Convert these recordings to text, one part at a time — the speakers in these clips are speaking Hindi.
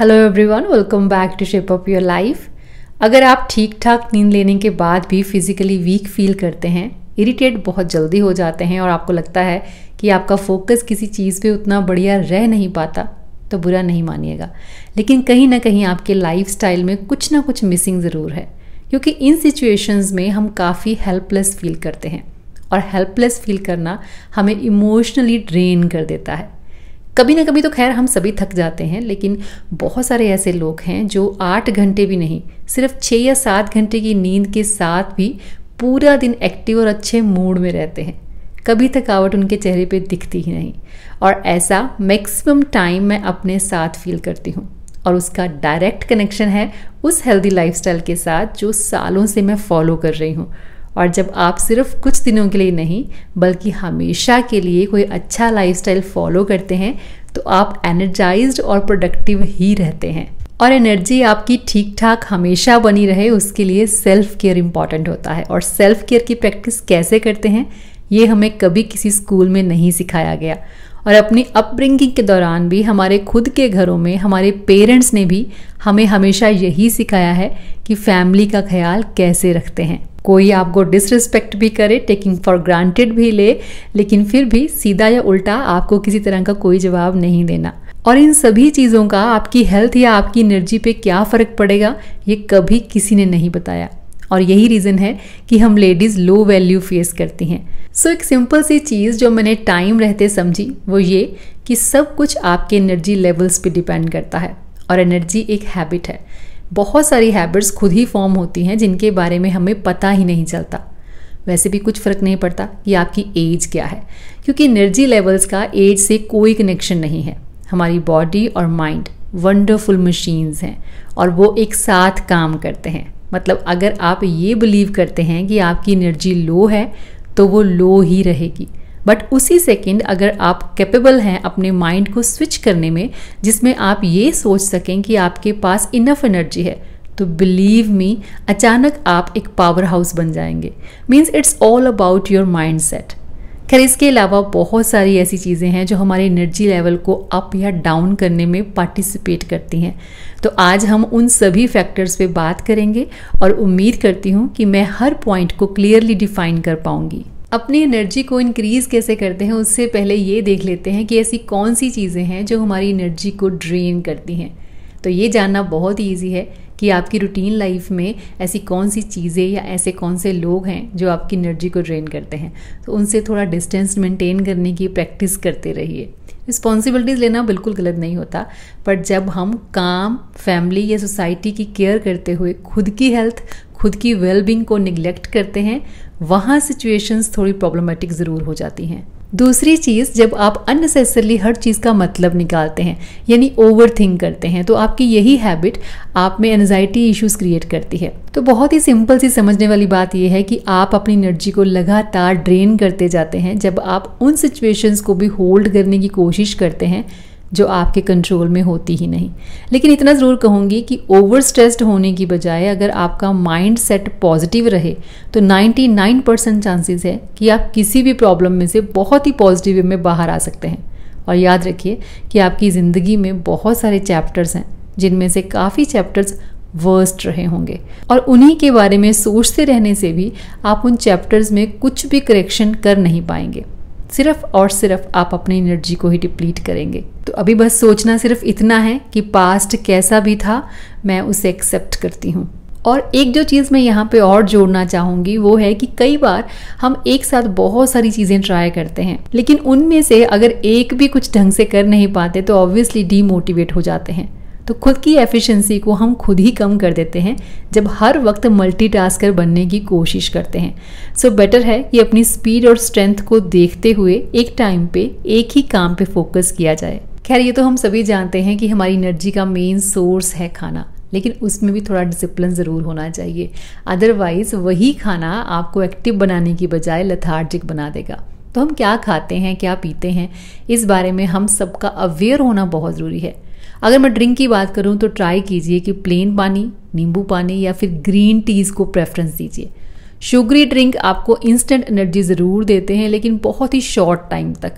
hello everyone welcome back to shape up your life अगर आप ठीक ठाक नींद लेने के बाद भी फिजिकली वीक फील करते हैं इरिटेट बहुत जल्दी हो जाते हैं और आपको लगता है कि आपका फोकस किसी चीज़ पे उतना बढ़िया रह नहीं पाता तो बुरा नहीं मानिएगा लेकिन कहीं ना कहीं आपके लाइफ में कुछ ना कुछ मिसिंग ज़रूर है क्योंकि इन सिचुएशंस में हम काफ़ी हेल्पलेस फील करते हैं और हेल्पलेस फील करना हमें इमोशनली ड्रेन कर देता है कभी ना कभी तो खैर हम सभी थक जाते हैं लेकिन बहुत सारे ऐसे लोग हैं जो आठ घंटे भी नहीं सिर्फ छः या सात घंटे की नींद के साथ भी पूरा दिन एक्टिव और अच्छे मूड में रहते हैं कभी थकावट उनके चेहरे पे दिखती ही नहीं और ऐसा मैक्सिमम टाइम मैं अपने साथ फील करती हूँ और उसका डायरेक्ट कनेक्शन है उस हेल्दी लाइफस्टाइल के साथ जो सालों से मैं फॉलो कर रही हूँ और जब आप सिर्फ कुछ दिनों के लिए नहीं बल्कि हमेशा के लिए कोई अच्छा लाइफस्टाइल फॉलो करते हैं तो आप एनर्जाइज्ड और प्रोडक्टिव ही रहते हैं और एनर्जी आपकी ठीक ठाक हमेशा बनी रहे उसके लिए सेल्फ केयर इम्पॉर्टेंट होता है और सेल्फ केयर की प्रैक्टिस कैसे करते हैं ये हमें कभी किसी स्कूल में नहीं सिखाया गया और अपनी अपब्रिंगिंग के दौरान भी हमारे खुद के घरों में हमारे पेरेंट्स ने भी हमें हमेशा यही सिखाया है कि फैमिली का ख्याल कैसे रखते हैं कोई आपको डिसरिस्पेक्ट भी करे टेकिंग फॉर ग्रांटेड भी ले लेकिन फिर भी सीधा या उल्टा आपको किसी तरह का कोई जवाब नहीं देना और इन सभी चीज़ों का आपकी हेल्थ या आपकी एनर्जी पे क्या फ़र्क पड़ेगा ये कभी किसी ने नहीं बताया और यही रीज़न है कि हम लेडीज़ लो वैल्यू फेस करती हैं सो so, एक सिंपल सी चीज़ जो मैंने टाइम रहते समझी वो ये कि सब कुछ आपके एनर्जी लेवल्स पे डिपेंड करता है और एनर्जी एक हैबिट है बहुत सारी हैबिट्स खुद ही फॉर्म होती हैं जिनके बारे में हमें पता ही नहीं चलता वैसे भी कुछ फ़र्क नहीं पड़ता कि आपकी एज क्या है क्योंकि एनर्जी लेवल्स का एज से कोई कनेक्शन नहीं है हमारी बॉडी और माइंड वंडरफुल मशीन्स हैं और वो एक साथ काम करते हैं मतलब अगर आप ये बिलीव करते हैं कि आपकी एनर्जी लो है तो वो लो ही रहेगी बट उसी सेकंड अगर आप कैपेबल हैं अपने माइंड को स्विच करने में जिसमें आप ये सोच सकें कि आपके पास इनफ एनर्जी है तो बिलीव मी अचानक आप एक पावर हाउस बन जाएंगे means it's all about your mind set खैर इसके अलावा बहुत सारी ऐसी चीज़ें हैं जो हमारे एनर्जी लेवल को अप या डाउन करने में पार्टिसिपेट करती हैं तो आज हम उन सभी फैक्टर्स पे बात करेंगे और उम्मीद करती हूँ कि मैं हर पॉइंट को क्लियरली डिफाइन कर पाऊँगी अपनी एनर्जी को इंक्रीज़ कैसे करते हैं उससे पहले ये देख लेते हैं कि ऐसी कौन सी चीज़ें हैं जो हमारी एनर्जी को ड्रेन करती हैं तो ये जानना बहुत ईजी है कि आपकी रूटीन लाइफ में ऐसी कौन सी चीज़ें या ऐसे कौन से लोग हैं जो आपकी एनर्जी को ड्रेन करते हैं तो उनसे थोड़ा डिस्टेंस मेंटेन करने की प्रैक्टिस करते रहिए रिस्पॉन्सिबिलिटीज़ लेना बिल्कुल गलत नहीं होता बट जब हम काम फैमिली या सोसाइटी की केयर करते हुए खुद की हेल्थ खुद की वेलबींग को निग्लेक्ट करते हैं वहाँ सिचुएशंस थोड़ी प्रॉब्लमेटिक ज़रूर हो जाती हैं दूसरी चीज़ जब आप अननेसेसरली हर चीज़ का मतलब निकालते हैं यानी ओवर थिंक करते हैं तो आपकी यही हैबिट आप में एनजाइटी इश्यूज़ क्रिएट करती है तो बहुत ही सिंपल सी समझने वाली बात यह है कि आप अपनी एनर्जी को लगातार ड्रेन करते जाते हैं जब आप उन सिचुएशंस को भी होल्ड करने की कोशिश करते हैं जो आपके कंट्रोल में होती ही नहीं लेकिन इतना ज़रूर कहूँगी कि ओवर स्ट्रेस्ड होने की बजाय अगर आपका माइंड सेट पॉजिटिव रहे तो 99 परसेंट चांसेस है कि आप किसी भी प्रॉब्लम में से बहुत ही पॉजिटिव में बाहर आ सकते हैं और याद रखिए कि आपकी ज़िंदगी में बहुत सारे चैप्टर्स हैं जिनमें से काफ़ी चैप्टर्स वर्स्ट रहे होंगे और उन्हीं के बारे में सोचते रहने से भी आप उन चैप्टर्स में कुछ भी करेक्शन कर नहीं पाएंगे सिर्फ और सिर्फ आप अपनी एनर्जी को ही डिप्लीट करेंगे तो अभी बस सोचना सिर्फ इतना है कि पास्ट कैसा भी था मैं उसे एक्सेप्ट करती हूँ और एक जो चीज़ मैं यहाँ पे और जोड़ना चाहूँगी वो है कि कई बार हम एक साथ बहुत सारी चीज़ें ट्राई करते हैं लेकिन उनमें से अगर एक भी कुछ ढंग से कर नहीं पाते तो ऑब्वियसली डीमोटिवेट हो जाते हैं तो खुद की एफिशिएंसी को हम खुद ही कम कर देते हैं जब हर वक्त मल्टीटास्कर बनने की कोशिश करते हैं सो so बेटर है कि अपनी स्पीड और स्ट्रेंथ को देखते हुए एक टाइम पे एक ही काम पे फोकस किया जाए खैर ये तो हम सभी जानते हैं कि हमारी एनर्जी का मेन सोर्स है खाना लेकिन उसमें भी थोड़ा डिसिप्लिन ज़रूर होना चाहिए अदरवाइज़ वही खाना आपको एक्टिव बनाने की बजाय लथार्जिक बना देगा तो हम क्या खाते हैं क्या पीते हैं इस बारे में हम सबका अवेयर होना बहुत ज़रूरी है अगर मैं ड्रिंक की बात करूँ तो ट्राई कीजिए कि प्लेन पानी नींबू पानी या फिर ग्रीन टीज़ को प्रेफरेंस दीजिए शुगरी ड्रिंक आपको इंस्टेंट एनर्जी ज़रूर देते हैं लेकिन बहुत ही शॉर्ट टाइम तक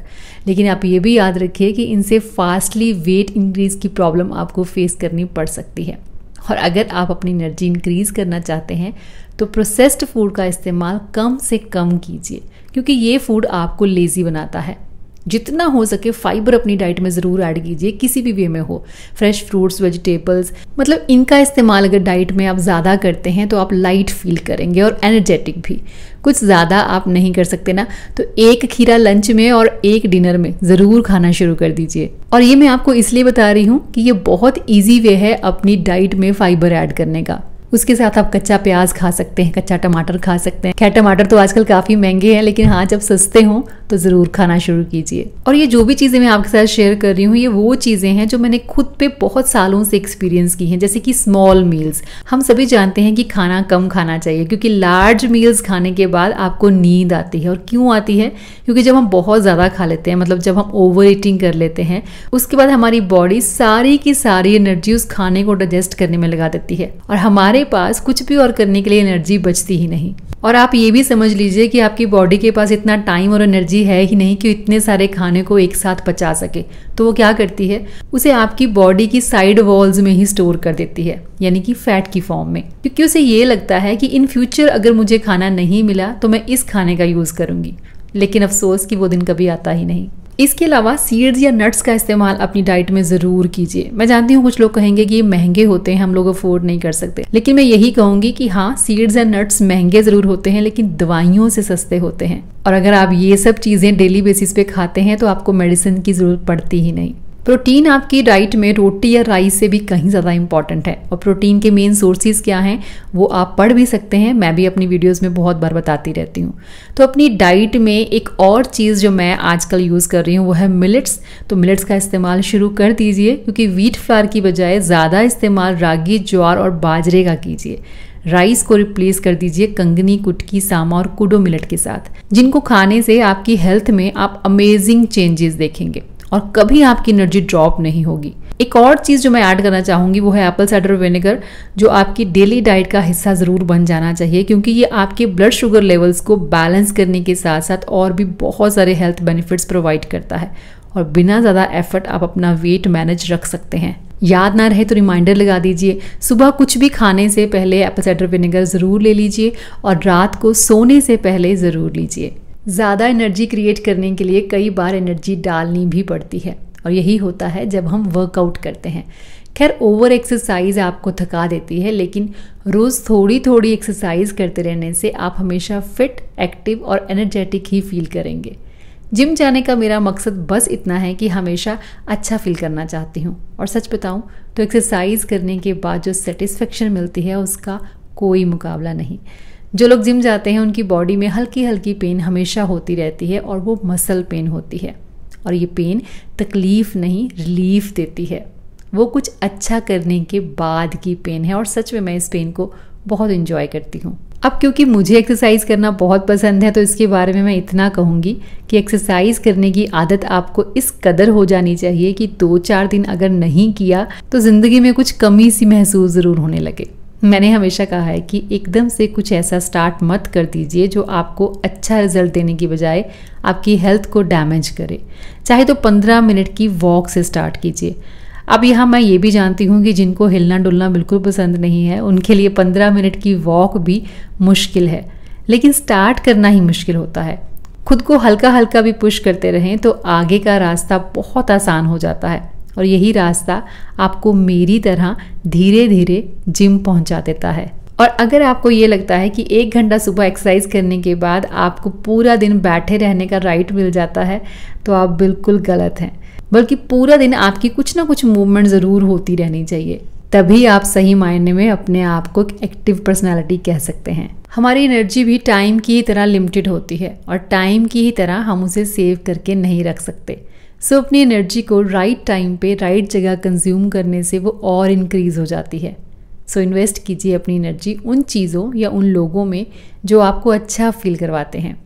लेकिन आप ये भी याद रखिए कि इनसे फास्टली वेट इंक्रीज की प्रॉब्लम आपको फेस करनी पड़ सकती है और अगर आप अपनी एनर्जी इंक्रीज करना चाहते हैं तो प्रोसेस्ड फूड का इस्तेमाल कम से कम कीजिए क्योंकि ये फूड आपको लेज़ी बनाता है जितना हो सके फाइबर अपनी डाइट में ज़रूर ऐड कीजिए किसी भी वे में हो फ्रेश फ्रूट्स वेजिटेबल्स मतलब इनका इस्तेमाल अगर डाइट में आप ज़्यादा करते हैं तो आप लाइट फील करेंगे और एनर्जेटिक भी कुछ ज़्यादा आप नहीं कर सकते ना तो एक खीरा लंच में और एक डिनर में ज़रूर खाना शुरू कर दीजिए और ये मैं आपको इसलिए बता रही हूँ कि ये बहुत ईजी वे है अपनी डाइट में फाइबर ऐड करने का उसके साथ आप कच्चा प्याज खा सकते हैं कच्चा टमाटर खा सकते हैं खैर टमाटर तो आजकल काफ़ी महंगे हैं लेकिन हाँ जब सस्ते हों तो ज़रूर खाना शुरू कीजिए और ये जो भी चीज़ें मैं आपके साथ शेयर कर रही हूँ ये वो चीज़ें हैं जो मैंने खुद पे बहुत सालों से एक्सपीरियंस की हैं जैसे कि स्मॉल मील्स हम सभी जानते हैं कि खाना कम खाना चाहिए क्योंकि लार्ज मील्स खाने के बाद आपको नींद आती है और क्यों आती है क्योंकि जब हम बहुत ज़्यादा खा लेते हैं मतलब जब हम ओवर ईटिंग कर लेते हैं उसके बाद हमारी बॉडी सारी की सारी एनर्जी उस खाने को डाइजेस्ट करने में लगा देती है और हमारे पास कुछ भी और करने के लिए एनर्जी बचती ही नहीं और आप ये भी समझ लीजिए कि आपकी बॉडी के पास इतना टाइम और एनर्जी है ही नहीं कि इतने सारे खाने को एक साथ पचा सके तो वो क्या करती है उसे आपकी बॉडी की साइड वॉल्स में ही स्टोर कर देती है यानी कि फैट की फॉर्म में क्योंकि उसे ये लगता है कि इन फ्यूचर अगर मुझे खाना नहीं मिला तो मैं इस खाने का यूज़ करूँगी लेकिन अफसोस कि वो दिन कभी आता ही नहीं इसके अलावा सीड्स या नट्स का इस्तेमाल अपनी डाइट में ज़रूर कीजिए मैं जानती हूँ कुछ लोग कहेंगे कि ये महंगे होते हैं हम लोग अफोर्ड नहीं कर सकते लेकिन मैं यही कहूँगी कि हाँ सीड्स या नट्स महंगे ज़रूर होते हैं लेकिन दवाइयों से सस्ते होते हैं और अगर आप ये सब चीज़ें डेली बेसिस पे खाते हैं तो आपको मेडिसिन की ज़रूरत पड़ती ही नहीं प्रोटीन आपकी डाइट में रोटी या राइस से भी कहीं ज़्यादा इंपॉर्टेंट है और प्रोटीन के मेन सोर्सेज क्या हैं वो आप पढ़ भी सकते हैं मैं भी अपनी वीडियोज़ में बहुत बार बताती रहती हूँ तो अपनी डाइट में एक और चीज़ जो मैं आजकल यूज़ कर रही हूँ वो है मिलेट्स तो मिलेट्स का इस्तेमाल शुरू कर दीजिए क्योंकि वीट फ्लार की बजाय ज़्यादा इस्तेमाल रागी ज्वार और बाजरे का कीजिए राइस को रिप्लेस कर दीजिए कंगनी कुटकी सामा और कुडो मिलट के साथ जिनको खाने से आपकी हेल्थ में आप अमेजिंग चेंजेस देखेंगे और कभी आपकी एनर्जी ड्रॉप नहीं होगी एक और चीज़ जो मैं ऐड करना चाहूँगी वो है एप्पल साइडर विनेगर जो आपकी डेली डाइट का हिस्सा ज़रूर बन जाना चाहिए क्योंकि ये आपके ब्लड शुगर लेवल्स को बैलेंस करने के साथ साथ और भी बहुत सारे हेल्थ बेनिफिट्स प्रोवाइड करता है और बिना ज़्यादा एफर्ट आप अपना वेट मैनेज रख सकते हैं याद ना रहे तो रिमाइंडर लगा दीजिए सुबह कुछ भी खाने से पहले एप्पल साइडर विनेगर ज़रूर ले लीजिए और रात को सोने से पहले ज़रूर लीजिए ज़्यादा एनर्जी क्रिएट करने के लिए कई बार एनर्जी डालनी भी पड़ती है और यही होता है जब हम वर्कआउट करते हैं खैर ओवर एक्सरसाइज आपको थका देती है लेकिन रोज़ थोड़ी थोड़ी एक्सरसाइज करते रहने से आप हमेशा फिट एक्टिव और एनर्जेटिक ही फील करेंगे जिम जाने का मेरा मकसद बस इतना है कि हमेशा अच्छा फील करना चाहती हूँ और सच बताऊँ तो एक्सरसाइज करने के बाद जो सेटिस्फेक्शन मिलती है उसका कोई मुकाबला नहीं जो लोग जिम जाते हैं उनकी बॉडी में हल्की हल्की पेन हमेशा होती रहती है और वो मसल पेन होती है और ये पेन तकलीफ नहीं रिलीफ देती है वो कुछ अच्छा करने के बाद की पेन है और सच में मैं इस पेन को बहुत इंजॉय करती हूँ अब क्योंकि मुझे एक्सरसाइज करना बहुत पसंद है तो इसके बारे में मैं इतना कहूँगी कि एक्सरसाइज करने की आदत आपको इस कदर हो जानी चाहिए कि दो चार दिन अगर नहीं किया तो ज़िंदगी में कुछ कमी सी महसूस ज़रूर होने लगे मैंने हमेशा कहा है कि एकदम से कुछ ऐसा स्टार्ट मत कर दीजिए जो आपको अच्छा रिजल्ट देने की बजाय आपकी हेल्थ को डैमेज करे चाहे तो पंद्रह मिनट की वॉक से स्टार्ट कीजिए अब यहाँ मैं ये भी जानती हूँ कि जिनको हिलना डुलना बिल्कुल पसंद नहीं है उनके लिए पंद्रह मिनट की वॉक भी मुश्किल है लेकिन स्टार्ट करना ही मुश्किल होता है खुद को हल्का हल्का भी पुश करते रहें तो आगे का रास्ता बहुत आसान हो जाता है और यही रास्ता आपको मेरी तरह धीरे धीरे जिम पहुंचा देता है और अगर आपको ये लगता है कि एक घंटा सुबह एक्सरसाइज करने के बाद आपको पूरा दिन बैठे रहने का राइट मिल जाता है तो आप बिल्कुल गलत हैं बल्कि पूरा दिन आपकी कुछ ना कुछ मूवमेंट ज़रूर होती रहनी चाहिए तभी आप सही मायने में अपने आप को एक एक्टिव पर्सनालिटी कह सकते हैं हमारी एनर्जी भी टाइम की ही तरह लिमिटेड होती है और टाइम की ही तरह हम उसे सेव करके नहीं रख सकते सो so, अपनी एनर्जी को राइट टाइम पे राइट जगह कंज्यूम करने से वो और इनक्रीज़ हो जाती है सो इन्वेस्ट कीजिए अपनी एनर्जी उन चीज़ों या उन लोगों में जो आपको अच्छा फील करवाते हैं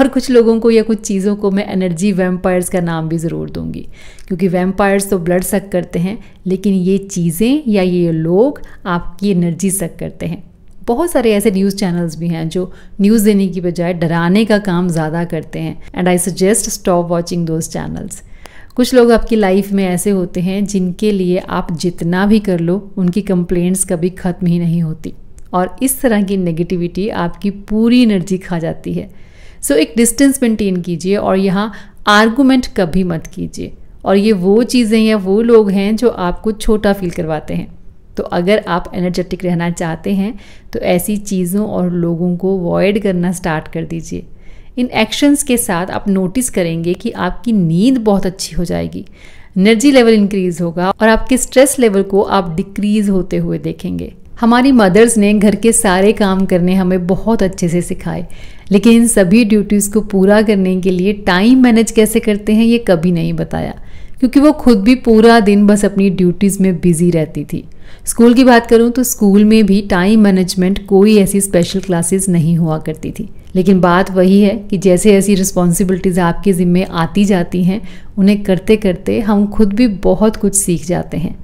और कुछ लोगों को या कुछ चीज़ों को मैं एनर्जी वैम्पायर्स का नाम भी ज़रूर दूंगी क्योंकि वैम्पायर्स तो ब्लड सक करते हैं लेकिन ये चीज़ें या ये लोग आपकी एनर्जी सक करते हैं बहुत सारे ऐसे न्यूज़ चैनल्स भी हैं जो न्यूज़ देने की बजाय डराने का काम ज़्यादा करते हैं and I suggest stop watching those channels कुछ लोग आपकी लाइफ में ऐसे होते हैं जिनके लिए आप जितना भी कर लो उनकी कंप्लेंट्स कभी ख़त्म ही नहीं होती और इस तरह की नेगेटिविटी आपकी पूरी एनर्जी खा जाती है सो so, एक डिस्टेंस मेंटेन कीजिए और यहाँ आर्गूमेंट कभी मत कीजिए और ये वो चीज़ें या वो लोग हैं जो आपको छोटा फील करवाते हैं तो अगर आप एनर्जेटिक रहना चाहते हैं तो ऐसी चीज़ों और लोगों को अवॉइड करना स्टार्ट कर दीजिए इन एक्शंस के साथ आप नोटिस करेंगे कि आपकी नींद बहुत अच्छी हो जाएगी एनर्जी लेवल इंक्रीज होगा और आपके स्ट्रेस लेवल को आप डिक्रीज होते हुए देखेंगे हमारी मदर्स ने घर के सारे काम करने हमें बहुत अच्छे से सिखाए लेकिन इन सभी ड्यूटीज़ को पूरा करने के लिए टाइम मैनेज कैसे करते हैं ये कभी नहीं बताया क्योंकि वो खुद भी पूरा दिन बस अपनी ड्यूटीज़ में बिजी रहती थी स्कूल की बात करूँ तो स्कूल में भी टाइम मैनेजमेंट कोई ऐसी स्पेशल क्लासेस नहीं हुआ करती थी लेकिन बात वही है कि जैसे ऐसी रिस्पॉन्सिबिलिटीज़ आपके ज़िम्मे आती जाती हैं उन्हें करते करते हम खुद भी बहुत कुछ सीख जाते हैं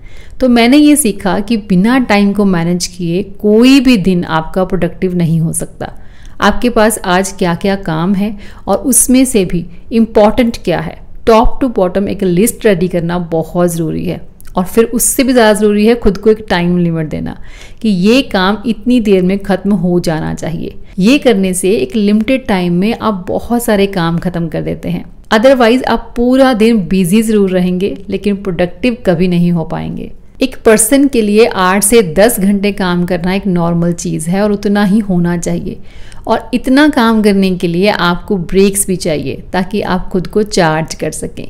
तो मैंने ये सीखा कि बिना टाइम को मैनेज किए कोई भी दिन आपका प्रोडक्टिव नहीं हो सकता आपके पास आज क्या क्या काम है और उसमें से भी इम्पॉर्टेंट क्या है टॉप टू बॉटम एक लिस्ट रेडी करना बहुत ज़रूरी है और फिर उससे भी ज़्यादा ज़रूरी है खुद को एक टाइम लिमिट देना कि ये काम इतनी देर में ख़त्म हो जाना चाहिए ये करने से एक लिमिटेड टाइम में आप बहुत सारे काम ख़त्म कर देते हैं अदरवाइज आप पूरा दिन बिजी ज़रूर रहेंगे लेकिन प्रोडक्टिव कभी नहीं हो पाएंगे एक पर्सन के लिए आठ से दस घंटे काम करना एक नॉर्मल चीज़ है और उतना ही होना चाहिए और इतना काम करने के लिए आपको ब्रेक्स भी चाहिए ताकि आप खुद को चार्ज कर सकें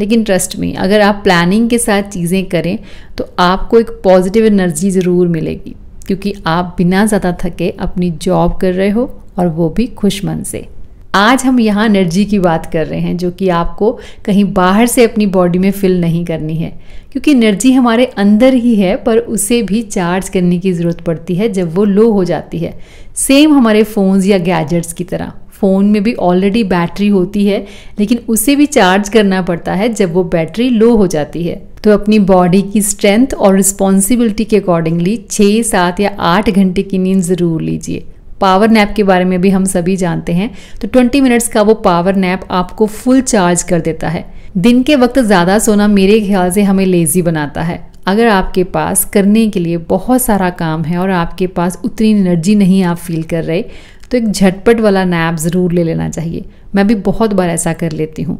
लेकिन ट्रस्ट में अगर आप प्लानिंग के साथ चीज़ें करें तो आपको एक पॉजिटिव एनर्जी ज़रूर मिलेगी क्योंकि आप बिना ज़्यादा थके अपनी जॉब कर रहे हो और वो भी खुश मन से आज हम यहाँ एनर्जी की बात कर रहे हैं जो कि आपको कहीं बाहर से अपनी बॉडी में फिल नहीं करनी है क्योंकि एनर्जी हमारे अंदर ही है पर उसे भी चार्ज करने की ज़रूरत पड़ती है जब वो लो हो जाती है सेम हमारे फ़ोन्स या गैजेट्स की तरह फ़ोन में भी ऑलरेडी बैटरी होती है लेकिन उसे भी चार्ज करना पड़ता है जब वो बैटरी लो हो जाती है तो अपनी बॉडी की स्ट्रेंथ और रिस्पॉन्सिबिलिटी के अकॉर्डिंगली छः सात या आठ घंटे की नींद ज़रूर लीजिए पावर नैप के बारे में भी हम सभी जानते हैं तो 20 मिनट्स का वो पावर नैप आपको फुल चार्ज कर देता है दिन के वक्त ज़्यादा सोना मेरे ख्याल से हमें लेज़ी बनाता है अगर आपके पास करने के लिए बहुत सारा काम है और आपके पास उतनी एनर्जी नहीं आप फील कर रहे तो एक झटपट वाला नैप ज़रूर ले लेना चाहिए मैं भी बहुत बार ऐसा कर लेती हूँ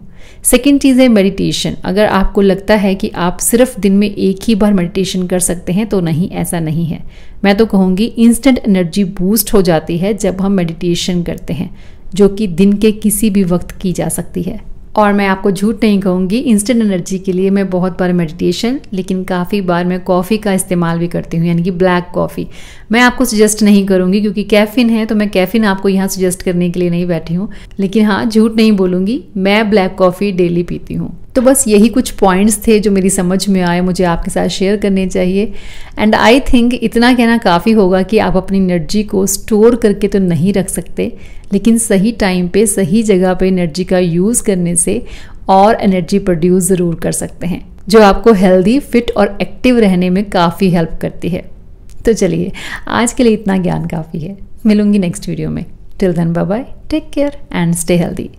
सेकेंड चीज़ है मेडिटेशन अगर आपको लगता है कि आप सिर्फ दिन में एक ही बार मेडिटेशन कर सकते हैं तो नहीं ऐसा नहीं है मैं तो कहूँगी इंस्टेंट एनर्जी बूस्ट हो जाती है जब हम मेडिटेशन करते हैं जो कि दिन के किसी भी वक्त की जा सकती है और मैं आपको झूठ नहीं कहूँगी इंस्टेंट एनर्जी के लिए मैं बहुत बार मेडिटेशन लेकिन काफ़ी बार मैं कॉफ़ी का इस्तेमाल भी करती हूँ यानी कि ब्लैक कॉफ़ी मैं आपको सजेस्ट नहीं करूँगी क्योंकि कैफ़िन है तो मैं कैफ़िन आपको यहाँ सजेस्ट करने के लिए नहीं बैठी हूँ लेकिन हाँ झूठ नहीं बोलूँगी मैं ब्लैक कॉफ़ी डेली पीती हूँ तो बस यही कुछ पॉइंट्स थे जो मेरी समझ में आए मुझे आपके साथ शेयर करने चाहिए एंड आई थिंक इतना कहना काफ़ी होगा कि आप अपनी एनर्जी को स्टोर करके तो नहीं रख सकते लेकिन सही टाइम पे सही जगह पे एनर्जी का यूज़ करने से और एनर्जी प्रोड्यूस ज़रूर कर सकते हैं जो आपको हेल्दी फिट और एक्टिव रहने में काफ़ी हेल्प करती है तो चलिए आज के लिए इतना ज्ञान काफ़ी है मिलूंगी नेक्स्ट वीडियो में till then bye bye take care and stay healthy